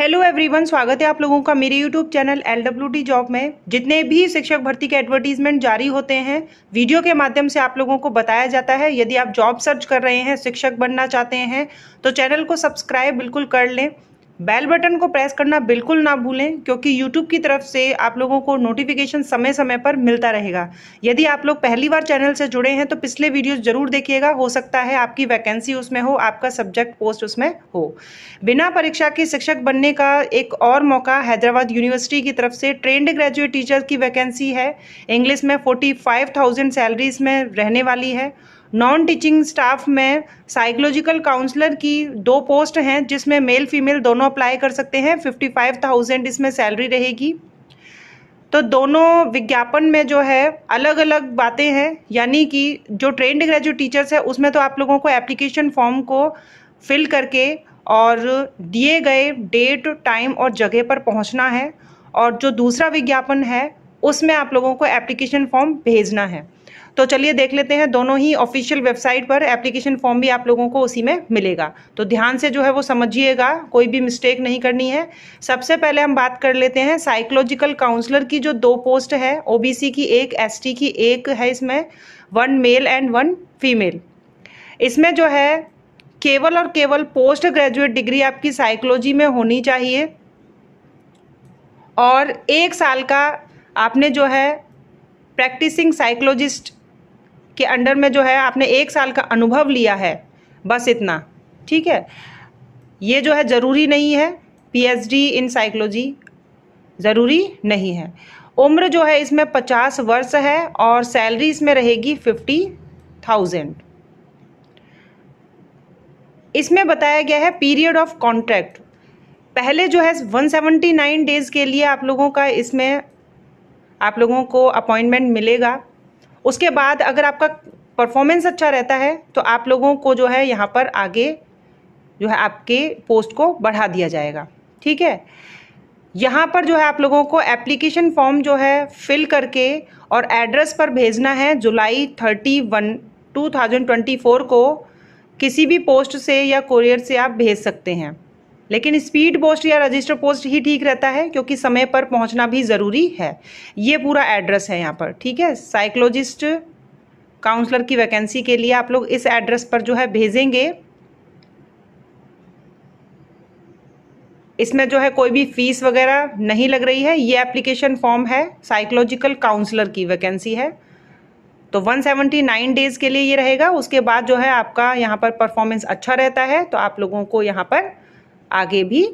hello everyone स्वागत है आप लोगों का मेरे YouTube channel L W T job में जितने भी शिक्षक भर्ती के एडवर्टीजमेंट जारी होते हैं वीडियो के माध्यम से आप लोगों को बताया जाता है यदि आप जॉब सर्च कर रहे हैं शिक्षक बनना चाहते हैं तो चैनल को सब्सक्राइब बिल्कुल कर लें बेल बटन को प्रेस करना बिल्कुल ना भूलें क्योंकि यूट्यूब की तरफ से आप लोगों को नोटिफिकेशन समय समय पर मिलता रहेगा यदि आप लोग पहली बार चैनल से जुड़े हैं तो पिछले वीडियो जरूर देखिएगा हो सकता है आपकी वैकेंसी उसमें हो आपका सब्जेक्ट पोस्ट उसमें हो बिना परीक्षा के शिक्षक बनने का एक और मौका हैदराबाद यूनिवर्सिटी की तरफ से ट्रेंड ग्रेजुएट टीचर की वैकेंसी है इंग्लिश में फोर्टी सैलरी इसमें रहने वाली है नॉन टीचिंग स्टाफ में साइकोलॉजिकल काउंसलर की दो पोस्ट हैं जिसमें मेल फीमेल दोनों अप्लाई कर सकते हैं फिफ्टी फाइव थाउजेंड इसमें सैलरी रहेगी तो दोनों विज्ञापन में जो है अलग अलग बातें हैं यानी कि जो ट्रेंड ग्रेजुएट टीचर्स है उसमें तो आप लोगों को एप्लीकेशन फॉर्म को फिल करके और दिए गए डेट टाइम और जगह पर पहुंचना है और जो दूसरा विज्ञापन है उसमें आप लोगों को एप्लीकेशन फॉर्म भेजना है तो चलिए देख लेते हैं दोनों ही ऑफिशियल वेबसाइट पर एप्लीकेशन फॉर्म भी आप लोगों को उसी में मिलेगा तो ध्यान से जो है वो समझिएगा कोई भी मिस्टेक नहीं करनी है सबसे पहले हम बात कर लेते हैं साइकोलॉजिकल काउंसलर की जो दो पोस्ट है ओबीसी की एक एसटी की एक है इसमें one male and one female इसमें जो है केवल और केवल पोस्ट ग्रेजुएट डिग्री आपकी साइकोलॉजी में होनी चाहिए और एक साल का आपने जो है प्रैक्टिसिंग साइकोलॉजिस्ट के अंडर में जो है आपने एक साल का अनुभव लिया है बस इतना ठीक है ये जो है ज़रूरी नहीं है पीएचडी इन साइकोलॉजी ज़रूरी नहीं है उम्र जो है इसमें पचास वर्ष है और सैलरी इसमें रहेगी फिफ्टी थाउजेंड इसमें बताया गया है पीरियड ऑफ कॉन्ट्रैक्ट पहले जो है 179 डेज़ के लिए आप लोगों का इसमें आप लोगों को अपॉइंटमेंट मिलेगा उसके बाद अगर आपका परफॉर्मेंस अच्छा रहता है तो आप लोगों को जो है यहाँ पर आगे जो है आपके पोस्ट को बढ़ा दिया जाएगा ठीक है यहाँ पर जो है आप लोगों को एप्लीकेशन फॉर्म जो है फिल करके और एड्रेस पर भेजना है July thirty one two thousand twenty four को किसी भी पोस्ट से या कोरियर से आप भेज सकते हैं लेकिन स्पीड पोस्ट या रजिस्टर पोस्ट ही ठीक रहता है क्योंकि समय पर पहुंचना भी ज़रूरी है ये पूरा एड्रेस है यहाँ पर ठीक है साइकोलॉजिस्ट काउंसलर की वैकेंसी के लिए आप लोग इस एड्रेस पर जो है भेजेंगे इसमें जो है कोई भी फीस वगैरह नहीं लग रही है ये एप्लीकेशन फॉर्म है साइकोलॉजिकल काउंसलर की वैकेंसी है तो 179 डेज के लिए ये रहेगा उसके बाद जो है आपका यहाँ पर परफॉर्मेंस अच्छा रहता है तो आप लोगों को यहाँ पर आगे भी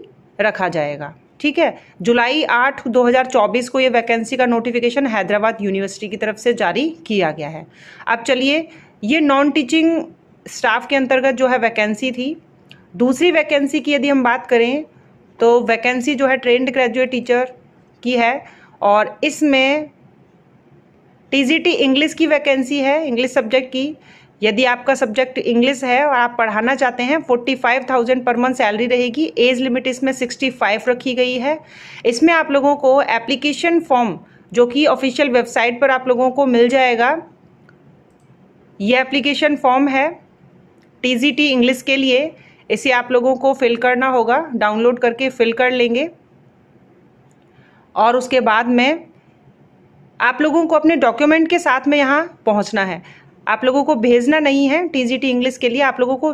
रखा जाएगा ठीक है जुलाई 8 2024 को ये वैकेंसी का नोटिफिकेशन हैदराबाद यूनिवर्सिटी की तरफ से जारी किया गया है अब चलिए ये नॉन टीचिंग स्टाफ के अंतर्गत जो है वैकेंसी थी दूसरी वैकेंसी की यदि हम बात करें तो वैकेंसी जो है ट्रेंड ग्रेजुएट टीचर की है और इसमें टी इंग्लिश की वैकेंसी है इंग्लिश सब्जेक्ट की यदि आपका सब्जेक्ट इंग्लिश है और आप पढ़ाना चाहते हैं forty five thousand per month salary रहेगी एज लिमिट इसमें सिक्सटी फाइव रखी गई है इसमें आप लोगों को एप्लीकेशन फॉर्म जो कि ऑफिशियल वेबसाइट पर आप लोगों को मिल जाएगा ये एप्लीकेशन फॉर्म है टी इंग्लिश के लिए इसे आप लोगों को फिल करना होगा डाउनलोड करके फिल कर लेंगे और उसके बाद में आप लोगों को अपने डॉक्यूमेंट के साथ में यहाँ पहुँचना है आप लोगों को भेजना नहीं है टी जी इंग्लिश के लिए आप लोगों को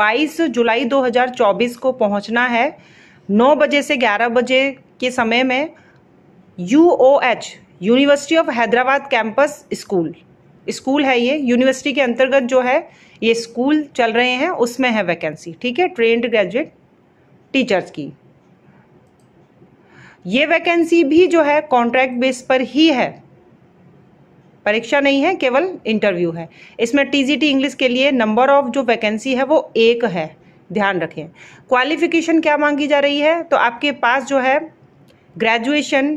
22 जुलाई 2024 को पहुंचना है 9 बजे से 11 बजे के समय में U O H university of Hyderabad campus school school है ये यूनिवर्सिटी के अंतर्गत जो है ये स्कूल चल रहे हैं उसमें है वैकेंसी ठीक है ट्रेंड ग्रेजुएट टीचर्स की ये वैकेंसी भी जो है कॉन्ट्रैक्ट बेस पर ही है परीक्षा नहीं है केवल इंटरव्यू है इसमें टीजीटी इंग्लिश के लिए नंबर ऑफ जो वैकेंसी है वो एक है ध्यान रखें क्वालिफिकेशन क्या मांगी जा रही है तो आपके पास जो है ग्रेजुएशन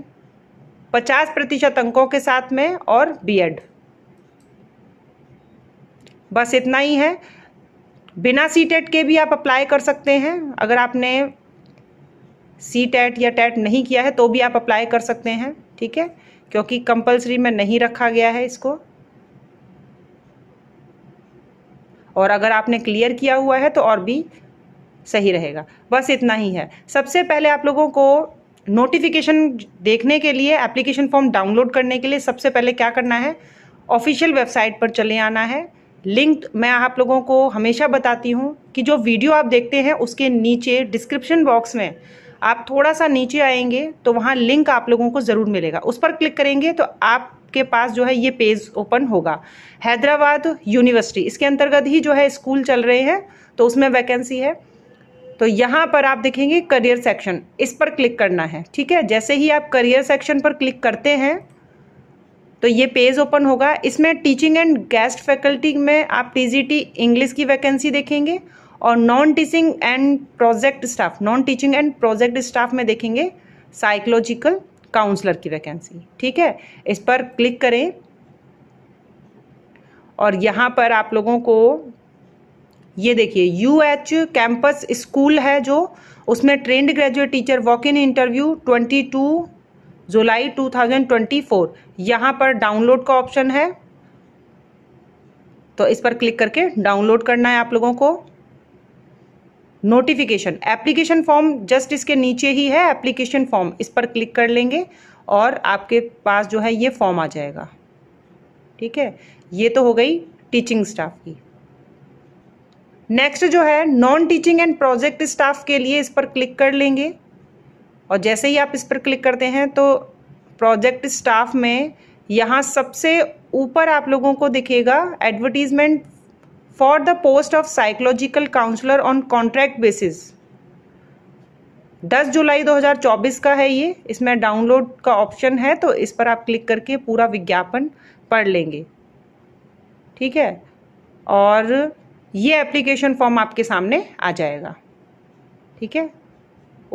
पचास प्रतिशत अंकों के साथ में और बीएड बस इतना ही है बिना सी टेट e के भी आप अप्लाई कर सकते हैं अगर आपने सी टेट e या टेट e नहीं किया है तो भी आप अप्लाई कर सकते हैं ठीक है क्योंकि कंपलसरी में नहीं रखा गया है इसको और अगर आपने क्लियर किया हुआ है तो और भी सही रहेगा बस इतना ही है सबसे पहले आप लोगों को नोटिफिकेशन देखने के लिए एप्लीकेशन फॉर्म डाउनलोड करने के लिए सबसे पहले क्या करना है ऑफिशियल वेबसाइट पर चले आना है लिंक मैं आप लोगों को हमेशा बताती हूँ कि जो वीडियो आप देखते हैं उसके नीचे डिस्क्रिप्शन बॉक्स में आप थोड़ा सा नीचे आएंगे तो वहाँ लिंक आप लोगों को ज़रूर मिलेगा उस पर क्लिक करेंगे तो आप के पास जो है ये पेज ओपन होगा हैदराबाद यूनिवर्सिटी इसके अंतर्गत ही जो है स्कूल चल रहे हैं तो उसमें वैकेंसी है तो यहाँ पर आप देखेंगे करियर सेक्शन इस पर क्लिक करना है ठीक है जैसे ही आप करियर सेक्शन पर क्लिक करते हैं तो ये पेज ओपन होगा इसमें टीचिंग एंड गेस्ट फैकल्टी में आप टी इंग्लिश की वैकेंसी देखेंगे और non teaching and project staff non teaching and project staff में देखेंगे साइकोलॉजिकल काउंसलर की वैकेंसी ठीक है इस पर क्लिक करें और यहाँ पर आप लोगों को ये देखिए यू एच कैंपस स्कूल है जो उसमें trained graduate teacher walk in interview twenty two July two thousand twenty four यहाँ पर डाउनलोड का ऑप्शन है तो इस पर क्लिक करके डाउनलोड करना है आप लोगों को नोटिफिकेशन एप्लीकेशन फॉर्म जस्ट इसके नीचे ही है एप्लीकेशन फॉर्म इस पर क्लिक कर लेंगे और आपके पास जो है ये फॉर्म आ जाएगा ठीक है ये तो हो गई टीचिंग स्टाफ की नेक्स्ट जो है non teaching and project staff के लिए इस पर क्लिक कर लेंगे और जैसे ही आप इस पर क्लिक करते हैं तो प्रोजेक्ट स्टाफ में यहाँ सबसे ऊपर आप लोगों को दिखेगा advertisement for the post of psychological counselor on contract basis 10 July 2024 का है ये इसमें डाउनलोड का ऑप्शन है तो इस पर आप क्लिक करके पूरा विज्ञापन पढ़ लेंगे ठीक है और ये एप्लीकेशन फॉर्म आपके सामने आ जाएगा ठीक है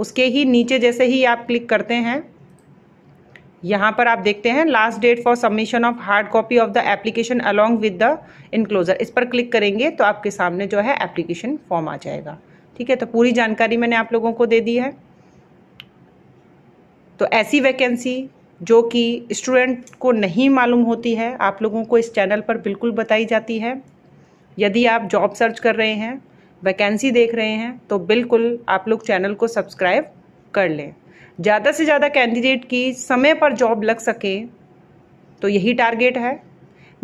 उसके ही नीचे जैसे ही आप क्लिक करते हैं यहाँ पर आप देखते हैं last date for submission of hard copy of the application along with the enclosure इस पर क्लिक करेंगे तो आपके सामने जो है एप्लीकेशन फॉर्म आ जाएगा ठीक है तो पूरी जानकारी मैंने आप लोगों को दे दी है तो ऐसी वैकेंसी जो कि स्टूडेंट को नहीं मालूम होती है आप लोगों को इस चैनल पर बिल्कुल बताई जाती है यदि आप जॉब सर्च कर रहे हैं वैकेंसी देख रहे हैं तो बिल्कुल आप लोग चैनल को सब्सक्राइब कर लें ज़्यादा से ज़्यादा कैंडिडेट की समय पर जॉब लग सके तो यही टारगेट है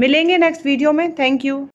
मिलेंगे नेक्स्ट वीडियो में थैंक यू